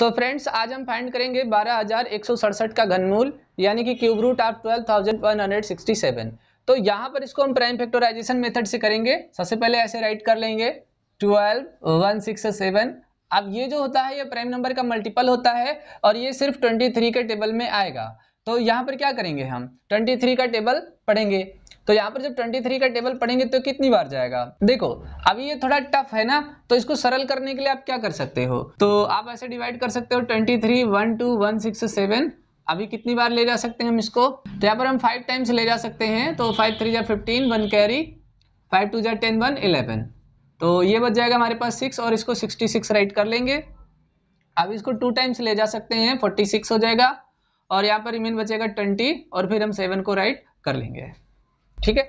सो so friends आज हम find करेंगे बारह हजार एक सौ सड़सठ का घनमूल यानी कि cube root of twelve thousand one hundred sixty seven तो यहाँ पर इसको हम प्राइम फैक्टराइजेशन मेथड से करेंगे सबसे पहले ऐसे राइट कर लेंगे ट्वेल्व वन सिक्स सेवन अब ये जो होता है ये प्राइम नंबर का मल्टीपल होता है और ये सिर्फ ट्वेंटी थ्री के टेबल में आएगा तो यहाँ पर क्या करेंगे हम 23 का टेबल पढ़ेंगे तो यहाँ पर जब 23 का टेबल पढ़ेंगे तो कितनी बार जाएगा देखो अभी ये थोड़ा टफ है ना तो इसको सरल करने के लिए आप क्या कर सकते हो तो आप ऐसे डिवाइड कर सकते हो 23 three one two one six seven अभी कितनी बार ले जा सकते हैं हम इसको तो यहाँ पर हम फाइव टाइम्स ले जा सकते हैं तो फाइव थ्री जै fifteen one carry five two जै टेन वन इलेवन तो ये बच जाएगा हमारे पास सिक्स और इसको सिक्सटी सिक्स राइट कर लेंगे अब इसको टू टाइम्स ले जा सकते हैं फोर्टी सिक्स हो जाएगा और यहाँ पर रिमेन बचेगा ट्वेंटी और फिर हम सेवन को राइट कर लेंगे ठीक है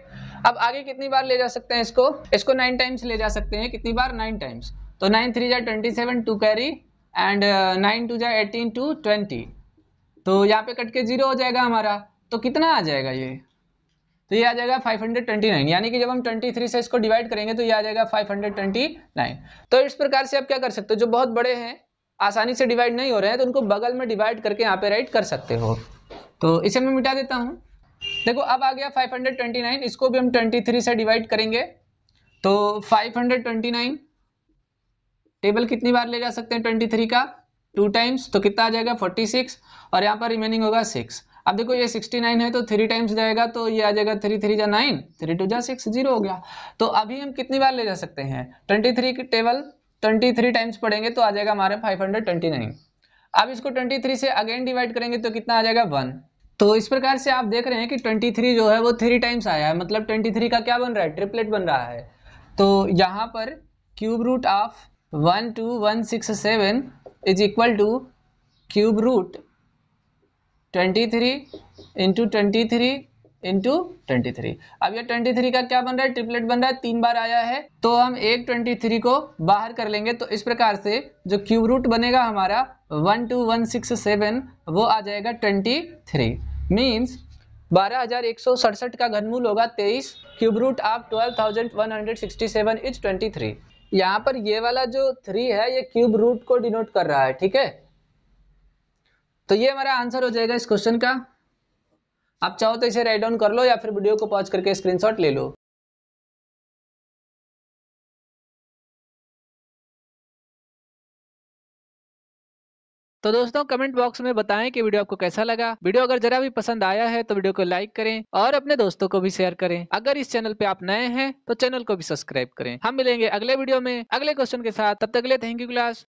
अब आगे कितनी बार ले जा सकते हैं इसको इसको नाइन टाइम्स ले जा सकते हैं कितनी बार नाइन टाइम्स तो नाइन थ्री जाए twenty seven two carry and nine two जाए एटीन टू ट्वेंटी तो यहाँ पे कट के जीरो हो जाएगा हमारा तो कितना आ जाएगा ये तो ये आ जाएगा 529 यानी कि जब हम 23 से इसको डिवाइड करेंगे तो ये आ जाएगा 529 तो इस प्रकार से आप क्या कर सकते हो जो बहुत बड़े हैं आसानी से डिवाइड नहीं हो रहे हैं तो उनको बगल में डिवाइड करके यहाँ पे राइट कर सकते हो तो इसे मैं मिटा देता हूँ देखो अब आ गया 529 इसको भी हम 23 से डिवाइड करेंगे तो 529 टेबल कितनी बार ले जा सकते हैं 23 का टू टाइम्स तो कितना आ जाएगा 46 और यहाँ पर रिमेनिंग होगा सिक्स अब देखो ये 69 है तो थ्री टाइम्स जाएगा तो ये आ जाएगा थ्री थ्री जा नाइन थ्री टू जा सिक्स जीरो हो गया तो अभी हम कितनी बार ले जा सकते हैं ट्वेंटी की टेबल ट्वेंटी थ्री टाइम्स पढ़ेंगे तो आ जाएगा हमारे फाइव हंड्रेड ट्वेंटी नाइन अब इसको ट्वेंटी थ्री से अगेन डिवाइड करेंगे तो कितना आ जाएगा वन तो इस प्रकार से आप देख रहे हैं कि ट्वेंटी थ्री जो है वो थ्री टाइम्स आया है मतलब ट्वेंटी थ्री का क्या बन रहा है ट्रिपलेट बन रहा है तो यहाँ पर cube root of one two one six seven is equal to cube root twenty three into twenty three into twenty three अब ये ट्वेंटी थ्री का क्या बन रहा है ट्रिपलेट बन रहा है तीन बार आया है तो हम एक ट्वेंटी थ्री को बाहर कर लेंगे तो इस प्रकार से जो क्यूब रूट बनेगा हमारा one two one six seven वो आ जाएगा ट्वेंटी थ्री मीन्स बारह हजार एक सौ सड़सठ का घनमूल होगा तेईस cube root of twelve thousand one hundred sixty seven is twenty three यहाँ पर ये वाला जो थ्री है ये क्यूब रूट को डिनोट कर रहा है ठीक है तो ये हमारा आंसर हो जाएगा इस क्वेश्चन का आप चाहो तो इसे राइट डाउन कर लो या फिर वीडियो को पॉज करके स्क्रीनशॉट ले लो तो दोस्तों कमेंट बॉक्स में बताएं कि वीडियो आपको कैसा लगा वीडियो अगर जरा भी पसंद आया है तो वीडियो को लाइक करें और अपने दोस्तों को भी शेयर करें अगर इस चैनल पे आप नए हैं तो चैनल को भी सब्सक्राइब करें हम मिलेंगे अगले वीडियो में अगले क्वेश्चन के साथ तब तक ले थैंक यू क्लास